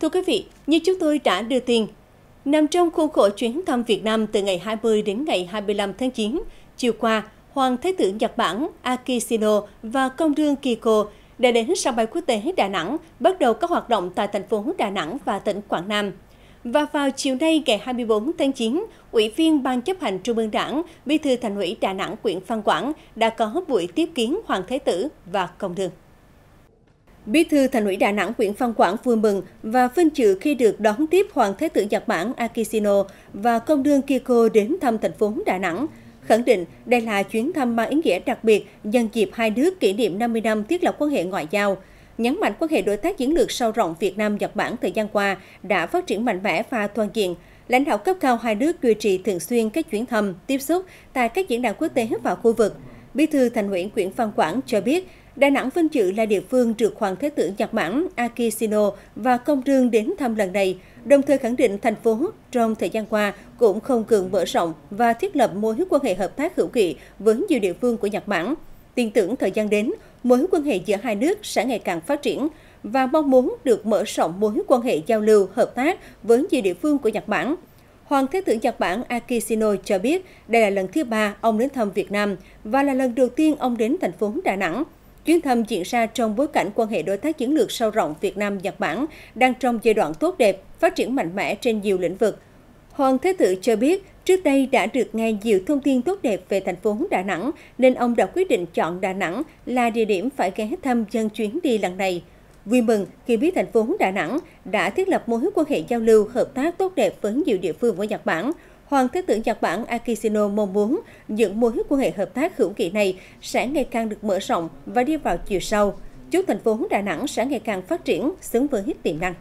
Thưa quý vị, như chúng tôi đã đưa tin, nằm trong khuôn khổ chuyến thăm Việt Nam từ ngày 20 đến ngày 25 tháng 9, chiều qua, Hoàng Thái tử Nhật Bản Akishino và công đương Kiko đã đến sân bay quốc tế Đà Nẵng, bắt đầu các hoạt động tại thành phố Đà Nẵng và tỉnh Quảng Nam. Và vào chiều nay ngày 24 tháng 9, Ủy viên Ban chấp hành Trung ương Đảng, Bí thư Thành ủy Đà Nẵng Nguyễn Phan Quảng đã có buổi tiếp kiến Hoàng Thái Tử và Công Đường. Bí thư Thành ủy Đà Nẵng Nguyễn Văn Quảng vui mừng và vinh dự khi được đón tiếp Hoàng Thế tử Nhật Bản Akishino và công đương Kiko đến thăm thành phố Đà Nẵng. Khẳng định đây là chuyến thăm mang ý nghĩa đặc biệt nhân dịp hai nước kỷ niệm 50 năm thiết lập quan hệ ngoại giao. Nhấn mạnh quan hệ đối tác chiến lược sâu rộng Việt Nam-Nhật Bản thời gian qua đã phát triển mạnh mẽ và toàn diện, lãnh đạo cấp cao hai nước duy trì thường xuyên các chuyến thăm, tiếp xúc tại các diễn đàn quốc tế và khu vực. Bí thư Thành ủy Nguyễn Văn Quảng cho biết, Đà Nẵng vinh dự là địa phương được Hoàng Thế Tưởng Nhật Bản Akishino và Công Trương đến thăm lần này, đồng thời khẳng định thành phố trong thời gian qua cũng không cường mở rộng và thiết lập mối quan hệ hợp tác hữu nghị với nhiều địa phương của Nhật Bản. Tin tưởng thời gian đến, mối quan hệ giữa hai nước sẽ ngày càng phát triển và mong muốn được mở rộng mối quan hệ giao lưu, hợp tác với nhiều địa phương của Nhật Bản. Hoàng Thế Tưởng Nhật Bản Akishino cho biết đây là lần thứ ba ông đến thăm Việt Nam và là lần đầu tiên ông đến thành phố Đà Nẵng – Chuyến thăm diễn ra trong bối cảnh quan hệ đối tác chiến lược sâu rộng Việt Nam-Nhật Bản đang trong giai đoạn tốt đẹp, phát triển mạnh mẽ trên nhiều lĩnh vực. Hoàng Thế Tự cho biết, trước đây đã được nghe nhiều thông tin tốt đẹp về thành phố Đà Nẵng, nên ông đã quyết định chọn Đà Nẵng là địa điểm phải ghé thăm dân chuyến đi lần này. Vui mừng khi biết thành phố Đà Nẵng đã thiết lập mối quan hệ giao lưu hợp tác tốt đẹp với nhiều địa phương của Nhật Bản, Hoàng Thế trưởng Nhật Bản Akishino mong muốn những mối quan hệ hợp tác hữu nghị này sẽ ngày càng được mở rộng và đi vào chiều sâu. Chúc thành phố Đà Nẵng sẽ ngày càng phát triển xứng với tiềm năng.